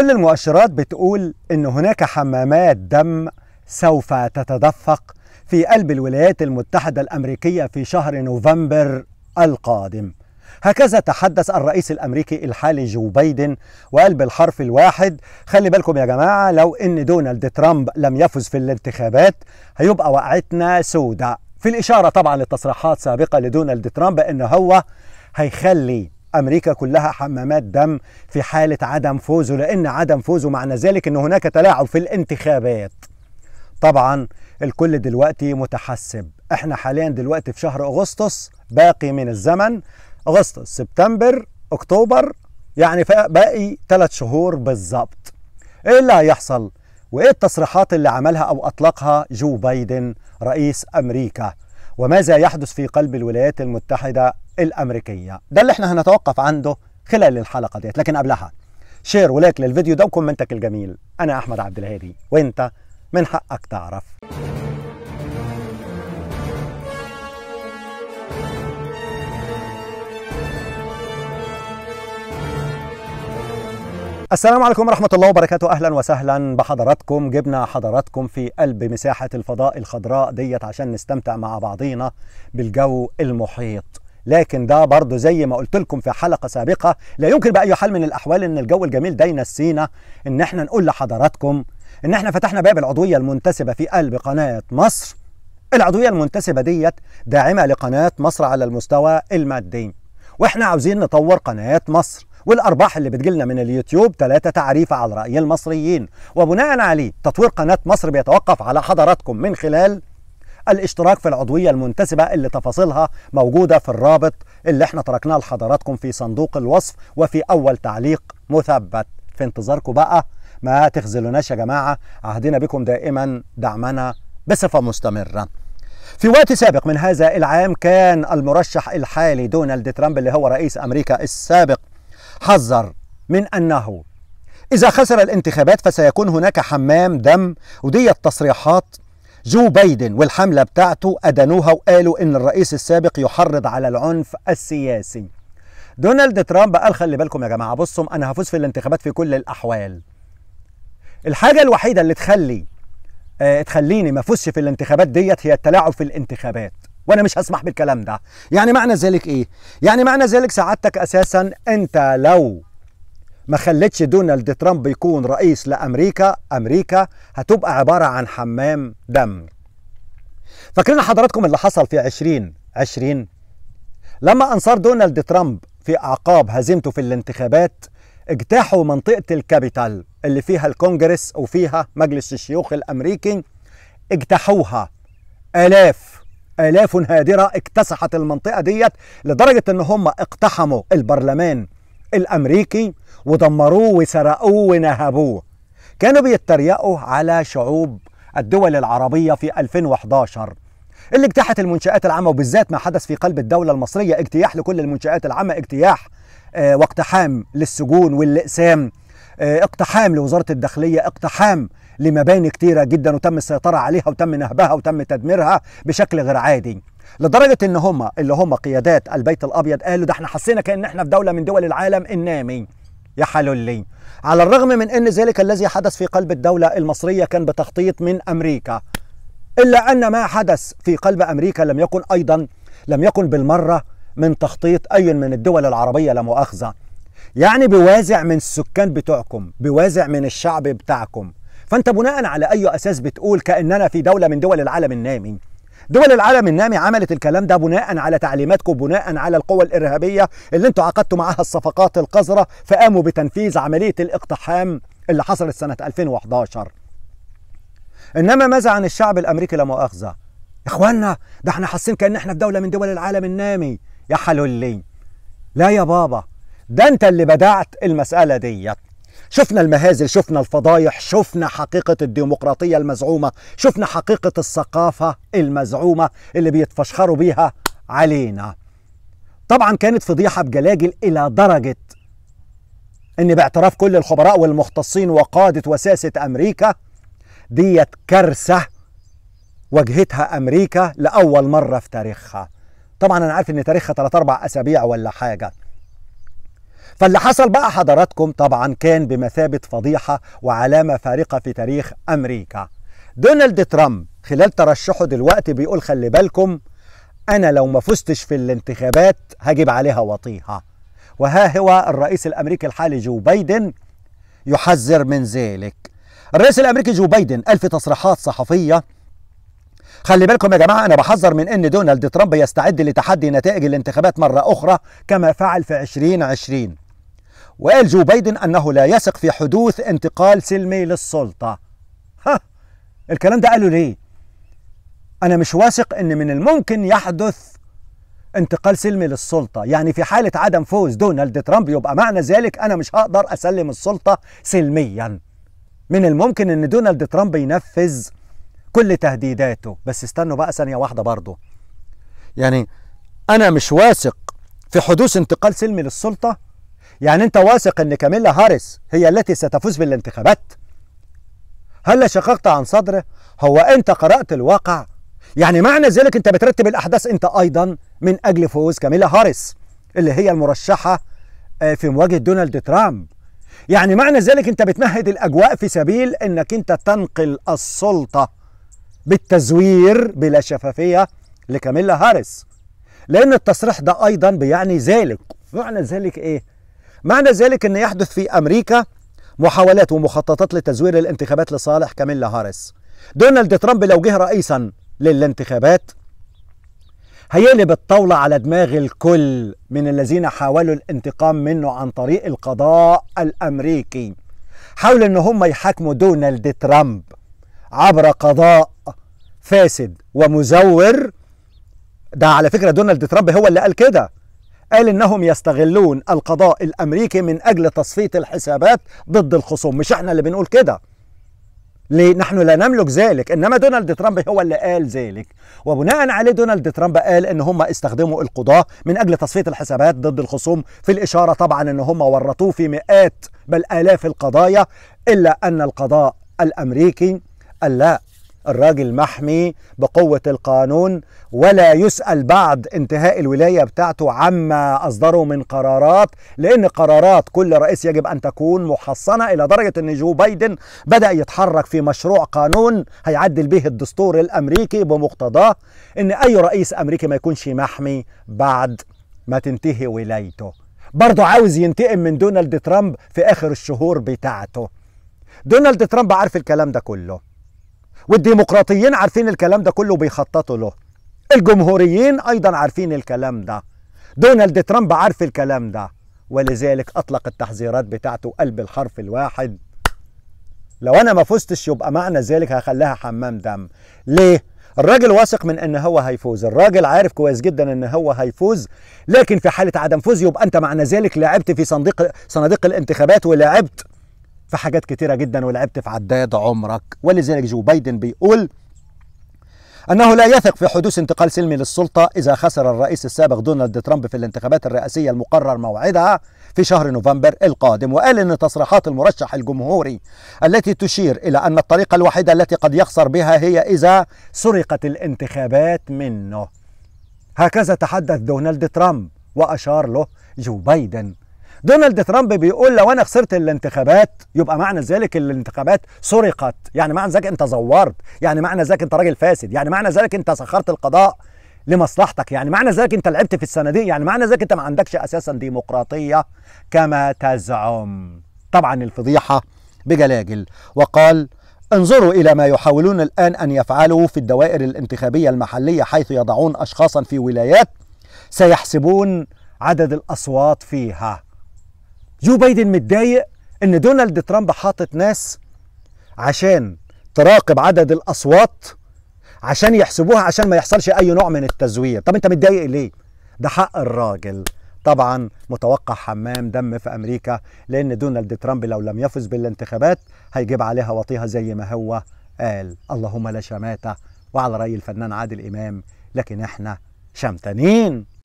كل المؤشرات بتقول ان هناك حمامات دم سوف تتدفق في قلب الولايات المتحده الامريكيه في شهر نوفمبر القادم هكذا تحدث الرئيس الامريكي الحالي جو بايدن وقال بالحرف الواحد خلي بالكم يا جماعه لو ان دونالد ترامب لم يفز في الانتخابات هيبقى وقعتنا سوداء في الاشاره طبعا لتصريحات سابقه لدونالد ترامب ان هو هيخلي امريكا كلها حمامات دم في حاله عدم فوزه لان عدم فوزه معنى ذلك ان هناك تلاعب في الانتخابات طبعا الكل دلوقتي متحسب احنا حاليا دلوقتي في شهر اغسطس باقي من الزمن اغسطس سبتمبر اكتوبر يعني باقي ثلاث شهور بالظبط ايه اللي هيحصل وايه التصريحات اللي عملها او اطلقها جو بايدن رئيس امريكا وماذا يحدث في قلب الولايات المتحدة الأمريكية ده اللي احنا هنتوقف عنده خلال الحلقة ديت لكن قبلها شير ولايك للفيديو ده وكومنتك الجميل أنا أحمد عبد الهادي وأنت من حقك تعرف السلام عليكم ورحمة الله وبركاته أهلا وسهلا بحضراتكم جبنا حضراتكم في قلب مساحة الفضاء الخضراء ديت عشان نستمتع مع بعضينا بالجو المحيط لكن ده برضه زي ما قلت لكم في حلقة سابقة لا يمكن بأي حال من الأحوال إن الجو الجميل ده ينسينا إن إحنا نقول لحضراتكم إن إحنا فتحنا باب العضوية المنتسبة في قلب قناة مصر العضوية المنتسبة ديت داعمة لقناة مصر على المستوى المادي واحنا عاوزين نطور قناة مصر والأرباح اللي بتجيلنا من اليوتيوب ثلاثة تعريف على رأي المصريين وبناء عليه تطوير قناة مصر بيتوقف على حضراتكم من خلال الاشتراك في العضوية المنتسبة اللي تفاصيلها موجودة في الرابط اللي احنا تركناه لحضراتكم في صندوق الوصف وفي أول تعليق مثبت في انتظاركم بقى ما تخذلوناش يا جماعة عهدنا بكم دائما دعمنا بصفة مستمرة في وقت سابق من هذا العام كان المرشح الحالي دونالد ترامب اللي هو رئيس أمريكا السابق حذر من أنه إذا خسر الانتخابات فسيكون هناك حمام دم ودي التصريحات جو بايدن والحملة بتاعته أدنوها وقالوا إن الرئيس السابق يحرض على العنف السياسي دونالد ترامب قال خلي بالكم يا جماعة بصوا أنا هفوز في الانتخابات في كل الأحوال الحاجة الوحيدة اللي تخلي اه تخليني ما فوزش في الانتخابات ديت هي التلاعب في الانتخابات وانا مش هسمح بالكلام ده يعني معنى ذلك ايه يعني معنى ذلك سعادتك اساسا انت لو ما خلتش دونالد ترامب يكون رئيس لامريكا امريكا هتبقى عباره عن حمام دم فاكرين حضراتكم اللي حصل في 20 20 لما انصار دونالد ترامب في اعقاب هزيمته في الانتخابات اجتاحوا منطقه الكابيتال اللي فيها الكونجرس وفيها مجلس الشيوخ الامريكي اجتاحوها الاف آلاف هادرة اكتسحت المنطقة ديت لدرجة إن هم اقتحموا البرلمان الأمريكي ودمروه وسرقوه ونهبوه كانوا بيتريقوا على شعوب الدول العربية في 2011 اللي اجتاحت المنشآت العامة وبالذات ما حدث في قلب الدولة المصرية اجتياح لكل المنشآت العامة اجتياح اه واقتحام للسجون والإقسام اه اقتحام لوزارة الداخلية اقتحام لمباني كتيرة جدا وتم السيطرة عليها وتم نهبها وتم تدميرها بشكل غير عادي لدرجة ان هم اللي هم قيادات البيت الابيض قالوا ده احنا حسينا كأن احنا في دولة من دول العالم النامي يا حلولي على الرغم من ان ذلك الذي حدث في قلب الدولة المصرية كان بتخطيط من امريكا الا ان ما حدث في قلب امريكا لم يكن ايضا لم يكن بالمرة من تخطيط اي من الدول العربية لا مؤاخذة يعني بوازع من السكان بتوعكم بوازع من الشعب بتاعكم فانت بناء على اي اساس بتقول كاننا في دوله من دول العالم النامي دول العالم النامي عملت الكلام ده بناء على تعليماتكم بناء على القوى الارهابيه اللي انتوا عقدتوا معاها الصفقات القذره فقاموا بتنفيذ عمليه الاقتحام اللي حصلت سنه 2011 انما ماذا عن الشعب الامريكي لا مؤاخذه اخوانا ده احنا حاسين كان احنا في دوله من دول العالم النامي يا حلولي لا يا بابا ده انت اللي بدعت المساله ديت شفنا المهازل شفنا الفضايح شفنا حقيقة الديمقراطية المزعومة شفنا حقيقة الثقافة المزعومة اللي بيتفشخروا بيها علينا طبعا كانت فضيحة بجلاجل إلى درجة ان باعتراف كل الخبراء والمختصين وقادة وساسة أمريكا ديت كارثة واجهتها أمريكا لأول مرة في تاريخها طبعا أنا عارف إن تاريخها 3 أربع أسابيع ولا حاجة فاللي حصل بقى حضراتكم طبعا كان بمثابة فضيحة وعلامة فارقة في تاريخ أمريكا دونالد ترامب خلال ترشحه دلوقتي بيقول خلي بالكم أنا لو ما فزتش في الانتخابات هجيب عليها وطيها وها هو الرئيس الأمريكي الحالي جو بايدن يحذر من ذلك الرئيس الأمريكي جو بايدن قال في تصريحات صحفية خلي بالكم يا جماعة أنا بحذر من أن دونالد ترامب يستعد لتحدي نتائج الانتخابات مرة أخرى كما فعل في 2020 وقال جو بايدن أنه لا يثق في حدوث انتقال سلمي للسلطة ها الكلام ده قاله ليه؟ أنا مش واثق أن من الممكن يحدث انتقال سلمي للسلطة يعني في حالة عدم فوز دونالد ترامب يبقى معنى ذلك أنا مش هقدر أسلم السلطة سلميا من الممكن أن دونالد ترامب ينفذ كل تهديداته بس استنوا بقى ثانية واحدة برضه يعني أنا مش واثق في حدوث انتقال سلمي للسلطة يعني أنت واثق أن كاميلا هاريس هي التي ستفوز بالانتخابات؟ هل شققت عن صدره؟ هو أنت قرأت الواقع؟ يعني معنى ذلك أنت بترتب الأحداث أنت أيضا من أجل فوز كاميلا هاريس اللي هي المرشحة آه، في مواجهة دونالد ترامب يعني معنى ذلك أنت بتمهد الأجواء في سبيل أنك أنت تنقل السلطة بالتزوير بلا شفافية لكاميلا هاريس لأن التصريح ده أيضا بيعني ذلك معنى ذلك إيه؟ معنى ذلك أن يحدث في أمريكا محاولات ومخططات لتزوير الانتخابات لصالح كاميلا هاريس دونالد ترامب لو جه رئيسا للانتخابات هيقلب الطاولة على دماغ الكل من الذين حاولوا الانتقام منه عن طريق القضاء الأمريكي حاولوا أن هم يحاكموا دونالد ترامب عبر قضاء فاسد ومزور ده على فكرة دونالد ترامب هو اللي قال كده قال انهم يستغلون القضاء الامريكي من اجل تصفيه الحسابات ضد الخصوم مش احنا اللي بنقول كده ليه نحن لا نملك ذلك انما دونالد ترامب هو اللي قال ذلك وبناء عليه دونالد ترامب قال ان هم استخدموا القضاه من اجل تصفيه الحسابات ضد الخصوم في الاشاره طبعا ان هم ورطوه في مئات بل الاف القضايا الا ان القضاء الامريكي قال لا الراجل محمي بقوة القانون ولا يسأل بعد انتهاء الولاية بتاعته عما أصدره من قرارات لأن قرارات كل رئيس يجب أن تكون محصنة إلى درجة أن جو بايدن بدأ يتحرك في مشروع قانون هيعدل به الدستور الأمريكي بمقتضاه أن أي رئيس أمريكي ما يكونش محمي بعد ما تنتهي ولايته برضه عاوز ينتقم من دونالد ترامب في آخر الشهور بتاعته دونالد ترامب عارف الكلام ده كله والديمقراطيين عارفين الكلام ده كله بيخططوا له الجمهوريين أيضا عارفين الكلام ده دونالد ترامب عارف الكلام ده ولذلك أطلق التحذيرات بتاعته قلب الحرف الواحد لو أنا ما فزتش يبقى معنى ذلك هخليها حمام دم ليه؟ الراجل واثق من ان هو هيفوز الراجل عارف كويس جدا ان هو هيفوز لكن في حاله عدم فوز يبقى انت معنى ذلك لعبت في صندوق صناديق الانتخابات ولعبت في حاجات كتيره جدا ولعبت في عداد عمرك ولذلك جو بايدن بيقول أنه لا يثق في حدوث انتقال سلمي للسلطة إذا خسر الرئيس السابق دونالد ترامب في الانتخابات الرئاسية المقرر موعدها في شهر نوفمبر القادم وقال أن تصريحات المرشح الجمهوري التي تشير إلى أن الطريقة الوحيدة التي قد يخسر بها هي إذا سرقت الانتخابات منه هكذا تحدث دونالد ترامب وأشار له جو بايدن دونالد ترامب بيقول لو انا خسرت الانتخابات يبقى معنى ذلك الانتخابات سرقت يعني معنى ذلك انت زورت يعني معنى ذلك انت راجل فاسد يعني معنى ذلك انت سخرت القضاء لمصلحتك يعني معنى ذلك انت لعبت في الصناديق يعني معنى ذلك انت ما عندكش اساسا ديمقراطيه كما تزعم طبعا الفضيحه بجلاجل وقال انظروا إلى ما يحاولون الآن أن يفعلوا في الدوائر الانتخابية المحلية حيث يضعون أشخاصا في ولايات سيحسبون عدد الأصوات فيها جو بايدن متضايق ان دونالد ترامب حاطط ناس عشان تراقب عدد الاصوات عشان يحسبوها عشان ما يحصلش اي نوع من التزوير طب انت متضايق ليه ده حق الراجل طبعا متوقع حمام دم في امريكا لان دونالد ترامب لو لم يفز بالانتخابات هيجيب عليها وطيها زي ما هو قال اللهم لا شماته وعلى راي الفنان عادل امام لكن احنا شمتانين